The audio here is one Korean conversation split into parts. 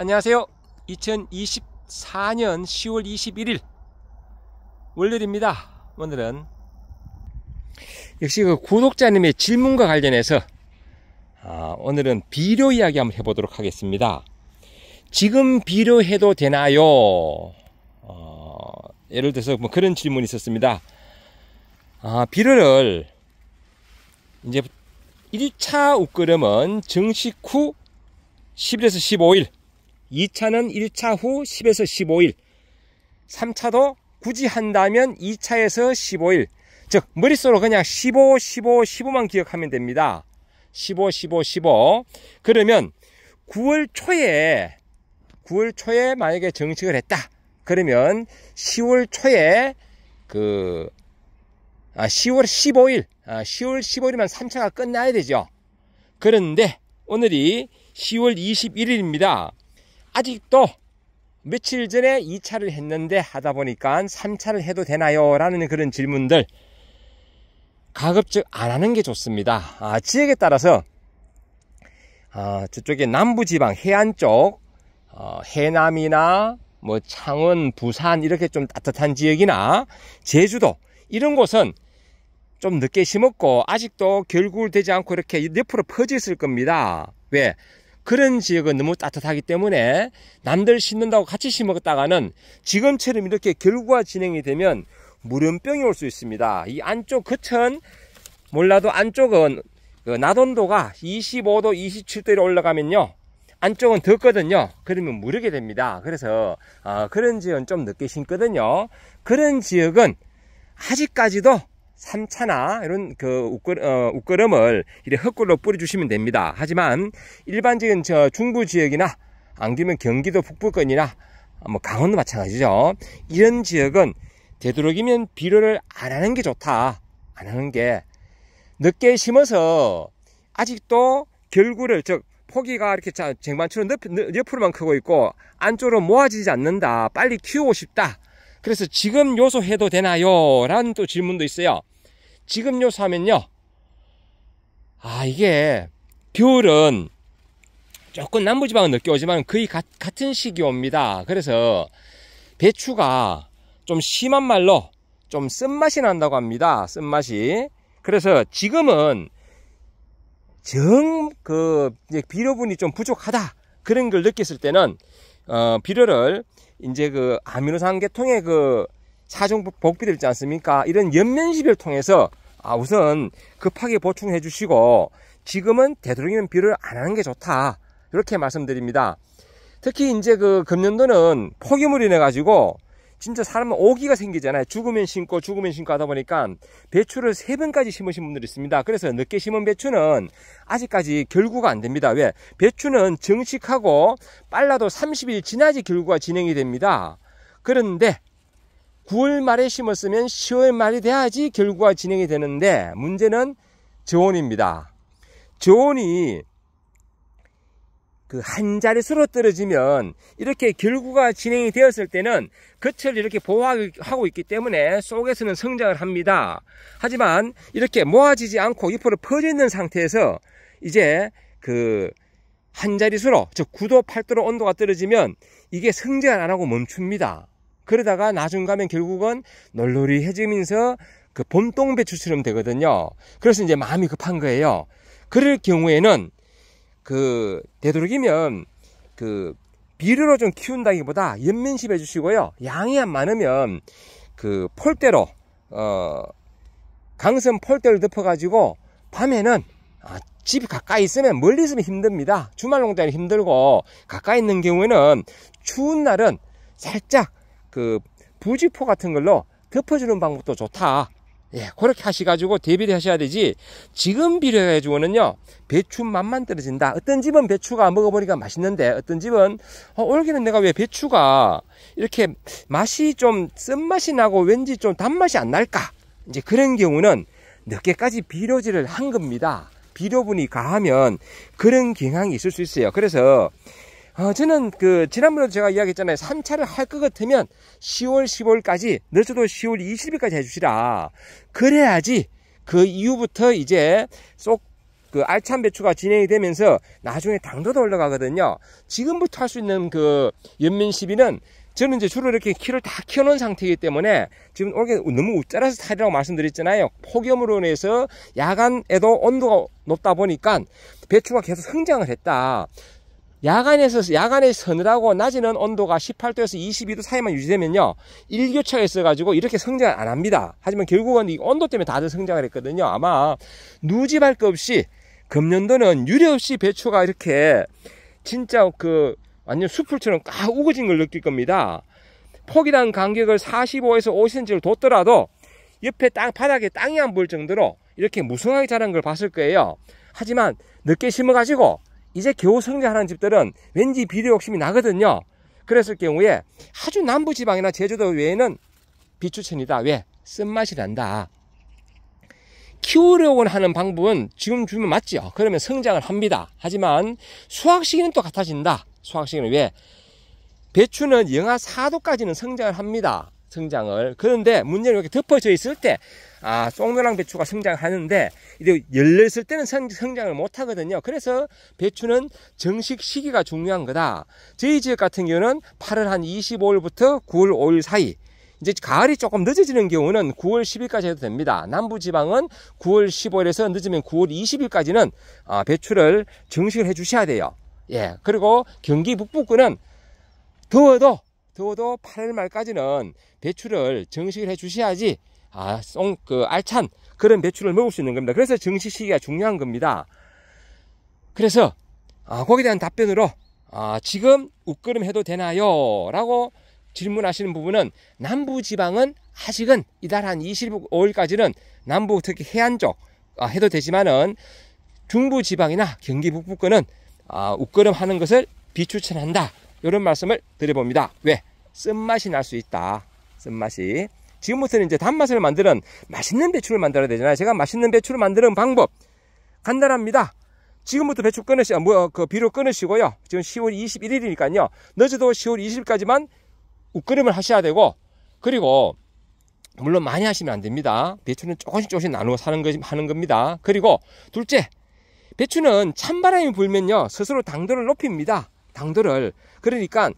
안녕하세요. 2024년 10월 21일 월요일입니다. 오늘은 역시 그 구독자님의 질문과 관련해서 아, 오늘은 비료 이야기 한번 해보도록 하겠습니다. 지금 비료해도 되나요? 어, 예를 들어서 뭐 그런 질문이 있었습니다. 아, 비료를 이제 1차 웃거름은 증식 후 10에서 15일 2차는 1차 후 10에서 15일, 3차도 굳이 한다면 2차에서 15일, 즉 머릿속으로 그냥 15, 15, 15만 기억하면 됩니다. 15, 15, 15. 그러면 9월 초에 9월 초에 만약에 정식을 했다. 그러면 10월 초에 그 아, 10월 15일, 아, 10월 15일이면 3차가 끝나야 되죠. 그런데 오늘이 10월 21일입니다. 아직도 며칠 전에 2차를 했는데 하다 보니까 3차를 해도 되나요? 라는 그런 질문들 가급적 안 하는 게 좋습니다. 아, 지역에 따라서 아, 저쪽에 남부지방 해안 쪽 어, 해남이나 뭐 창원, 부산 이렇게 좀 따뜻한 지역이나 제주도 이런 곳은 좀 늦게 심었고 아직도 결국되지 않고 이렇게 옆으로 퍼졌을 겁니다. 왜? 그런 지역은 너무 따뜻하기 때문에 남들 심는다고 같이 심었다가는 지금처럼 이렇게 결과 진행이 되면 무렴병이 올 수 있습니다. 이 안쪽 끝은 몰라도 안쪽은 그나돈도가 25도, 27도로 올라가면요. 안쪽은 덥거든요. 그러면 무르게 됩니다. 그래서 어, 그런 지역은 좀 늦게 심거든요. 그런 지역은 아직까지도 삼차나 이런 그 웃걸, 어, 음을 이렇게 흙골로 뿌려주시면 됩니다. 하지만 일반적인 저 중부 지역이나 안기면 경기도 북부권이나 뭐 강원도 마찬가지죠. 이런 지역은 되도록이면 비료를 안 하는 게 좋다. 안 하는 게 늦게 심어서 아직도 결구를 즉 포기가 이렇게 쟁반처럼 옆, 으로만 크고 있고 안쪽으로 모아지지 않는다. 빨리 키우고 싶다. 그래서 지금 요소 해도 되나요? 라는 또 질문도 있어요. 지금 요 사면요. 아, 이게 겨울은 조금 남부지방은 늦게 오지만 거의 가, 같은 시기 옵니다. 그래서 배추가 좀 심한 말로 좀 쓴맛이 난다고 합니다. 쓴맛이. 그래서 지금은 정, 그, 비료분이 좀 부족하다. 그런 걸 느꼈을 때는, 어, 비료를 이제 그 아미노산 계통의 그 사종 복비들 있지 않습니까? 이런 연면 시비를 통해서 아 우선 급하게 보충해 주시고 지금은 되도록이면 비료를 안 하는 게 좋다 이렇게 말씀드립니다. 특히 이제 그 금년도는 폭염으로 인해 가지고 진짜 사람은 오기가 생기잖아요. 죽으면 심고 죽으면 심고 하다 보니까 배추를 세 번까지 심으신 분들이 있습니다. 그래서 늦게 심은 배추는 아직까지 결구가 안 됩니다. 왜? 배추는 정식하고 빨라도 30일 지나지 결구가 진행이 됩니다. 그런데 9월 말에 심었으면 10월 말이 돼야지 결과 진행이 되는데 문제는 저온입니다. 저온이 그한 자릿수로 떨어지면 이렇게 결구가 진행이 되었을 때는 겉을 이렇게 보호하고 있기 때문에 속에서는 성장을 합니다. 하지만 이렇게 모아지지 않고 잎으로 퍼져 있는 상태에서 이제 그한 자릿수로 즉 9도 8도로 온도가 떨어지면 이게 성장을 안 하고 멈춥니다. 그러다가 나중 가면 결국은 널놀이해지면서그 봄동 배추처럼 되거든요. 그래서 이제 마음이 급한 거예요. 그럴 경우에는 그 되도록이면 그 비료로 좀 키운다기보다 연민심 해주시고요. 양이 안 많으면 그 폴대로 어 강선 폴대를 덮어가지고 밤에는 아, 집이 가까이 있으면 멀리 있으면 힘듭니다. 주말 농장이 힘들고 가까이 있는 경우에는 추운 날은 살짝 그 부지포 같은 걸로 덮어주는 방법도 좋다. 예, 그렇게 하셔가지고 대비를 하셔야 되지. 지금 비료해주고는요, 배추맛만 떨어진다. 어떤 집은 배추가 먹어보니까 맛있는데, 어떤 집은, 어, 올해는 내가 왜 배추가 이렇게 맛이 좀 쓴맛이 나고 왠지 좀 단맛이 안 날까? 이제 그런 경우는 늦게까지 비료질을 한 겁니다. 비료분이 가하면 그런 경향이 있을 수 있어요. 그래서 어, 저는 그 지난번에도 제가 이야기했잖아요. 3차를 할 것 같으면 10월 15일까지 늦어도 10월 20일까지 해주시라. 그래야지 그 이후부터 이제 쏙 그 알찬 배추가 진행이 되면서 나중에 당도도 올라가거든요. 지금부터 할 수 있는 그 연민 시비는 저는 이제 주로 이렇게 키를 다 키워놓은 상태이기 때문에 지금 올게 너무 웃자라서 살이라고 말씀드렸잖아요. 폭염으로 인해서 야간에도 온도가 높다 보니까 배추가 계속 성장을 했다. 야간에서 야간에 서늘하고 낮에는 온도가 18도에서 22도 사이만 유지되면요 일교차가 있어가지고 이렇게 성장안 합니다. 하지만 결국은 이 온도 때문에 다들 성장을 했거든요. 아마 누지할것 없이 금년도는 유례 없이 배추가 이렇게 진짜 그 완전 수풀처럼 꽉 우거진 걸 느낄 겁니다. 폭이란 간격을 45에서 50cm를 뒀더라도 옆에 땅 바닥에 땅이 안 보일 정도로 이렇게 무성하게 자란 걸 봤을 거예요. 하지만 늦게 심어가지고 이제 겨우 성장하는 집들은 왠지 비료 욕심이 나거든요. 그랬을 경우에 아주 남부지방이나 제주도 외에는 비추천이다. 왜? 쓴맛이 난다. 키우려고 하는 방법은 지금 주면 맞지요. 그러면 성장을 합니다. 하지만 수확 시기는 또 같아진다. 수확 시기는 왜? 배추는 영하 4도까지는 성장을 합니다. 성장을. 그런데 문제는 이렇게 덮어져 있을 때 아, 쏭노랑 배추가 성장하는데 이제 열렸을 때는 성장을 못 하거든요. 그래서 배추는 정식 시기가 중요한 거다. 저희 지역 같은 경우는 8월 한 25일부터 9월 5일 사이 이제 가을이 조금 늦어지는 경우는 9월 10일까지 해도 됩니다. 남부지방은 9월 15일에서 늦으면 9월 20일까지는 아, 배추를 증식을해 주셔야 돼요. 예. 그리고 경기 북부권은 더워도 더워도 8월 말까지는 배추를 증식을해 주셔야지 아, 송, 그, 알찬 그런 배추를 먹을 수 있는 겁니다. 그래서 증시 시기가 중요한 겁니다. 그래서, 아, 거기에 대한 답변으로, 아, 지금 웃거름 해도 되나요? 라고 질문하시는 부분은 남부지방은 아직은 이달 한 25일까지는 남부 특히 해안 쪽 아, 해도 되지만은 중부지방이나 경기 북부권은 아, 웃거름 하는 것을 비추천한다. 이런 말씀을 드려봅니다. 왜? 쓴맛이 날 수 있다. 쓴맛이. 지금부터는 이제 단맛을 만드는 맛있는 배추를 만들어야 되잖아요. 제가 맛있는 배추를 만드는 방법 간단합니다. 지금부터 배추 끊으시, 고 아, 뭐, 그 비료 끊으시고요. 지금 10월 21일이니까요. 늦어도 10월 20일까지만 우끓임을 하셔야 되고, 그리고, 물론 많이 하시면 안 됩니다. 배추는 조금씩 조금씩 나누어 사는 거, 하는 겁니다. 그리고, 둘째, 배추는 찬바람이 불면요. 스스로 당도를 높입니다. 당도를. 그러니까,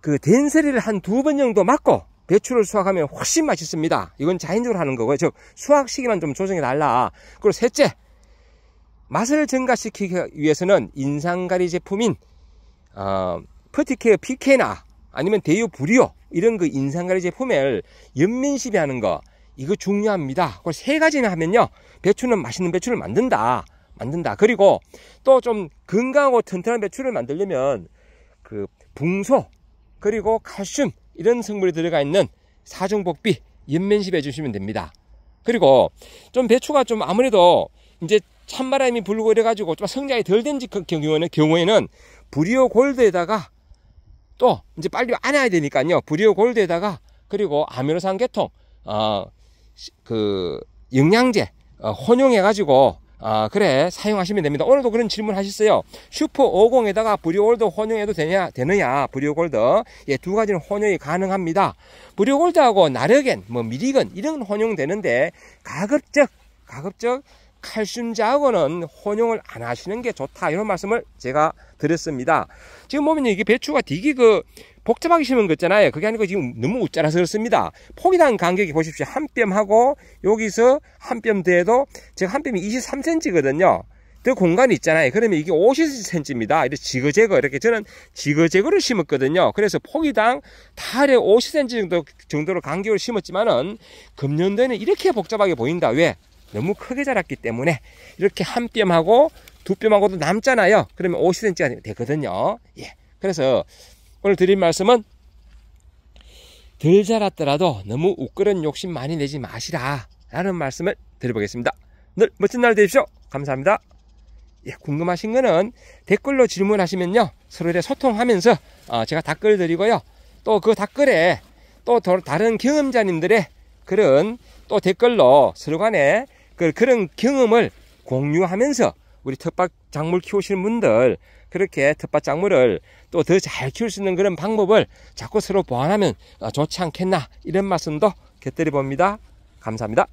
그된세리를한 두 번 정도 맞고, 배추를 수확하면 훨씬 맛있습니다. 이건 자연적으로 하는 거고요. 즉 수확 시기만 좀 조정해 달라. 그리고 셋째, 맛을 증가시키기 위해서는 인상가리 제품인 어, 퍼티케어 PK나 아니면 대유 브리오 이런 그 인상가리 제품을 연민 시비하는 거 이거 중요합니다. 그세가지는 하면요 배추는 맛있는 배추를 만든다. 만든다. 그리고 또 좀 건강하고 튼튼한 배추를 만들려면 그 붕소 그리고 칼슘 이런 성분이 들어가 있는 사중복비 연면시배 주시면 됩니다. 그리고 좀 배추가 좀 아무래도 이제 찬바람이 불고 이래가지고 좀 성장이 덜된 경우에는, 경우에는 브리오 골드에다가 또 이제 빨리 안아야 되니까요. 브리오 골드에다가 그리고 아미노산 계통, 어, 그 영양제 어, 혼용해가지고 아, 그래 사용하시면 됩니다. 오늘도 그런 질문 하셨어요. 슈퍼 50에다가 브리올드 혼용해도 되냐 되느냐 브리오골드 예, 두 가지는 혼용이 가능합니다. 브리오골드하고 나르겐, 뭐 미리건 이런 혼용되는데 가급적 가급적 칼슘제하고는 혼용을 안 하시는 게 좋다 이런 말씀을 제가 드렸습니다 지금 보면 이게 배추가 되게 그 복잡하게 심은 거 있잖아요 그게 아니고 지금 너무 웃자라서 그렇습니다 포기당 간격이 보십시오 한 뼘하고 여기서 한 뼘돼도 제가 한 뼘이 23cm 거든요 그 공간이 있잖아요 그러면 이게 50cm입니다 이렇게 지그재그 이렇게 저는 지그재그를 심었거든요 그래서 포기당 달에 50cm 정도, 정도로 간격을 심었지만은 금년도에는 이렇게 복잡하게 보인다 왜? 너무 크게 자랐기 때문에 이렇게 한 뼘하고 두 뼘하고도 남잖아요. 그러면 50cm가 되거든요. 예. 그래서 오늘 드린 말씀은 덜 자랐더라도 너무 우끄런 욕심 많이 내지 마시라 라는 말씀을 드려보겠습니다. 늘 멋진 날 되십시오. 감사합니다. 예, 궁금하신 거는 댓글로 질문하시면요. 서로 에 소통하면서 어, 제가 답글 드리고요. 또 그답글에또 다른 경험자님들의 그런 또 댓글로 서로 간에 그, 그런 경험을 공유하면서 우리 텃밭 작물 키우시는 분들 그렇게 텃밭 작물을 또 더 잘 키울 수 있는 그런 방법을 자꾸 서로 보완하면 아, 좋지 않겠나 이런 말씀도 곁들여 봅니다. 감사합니다.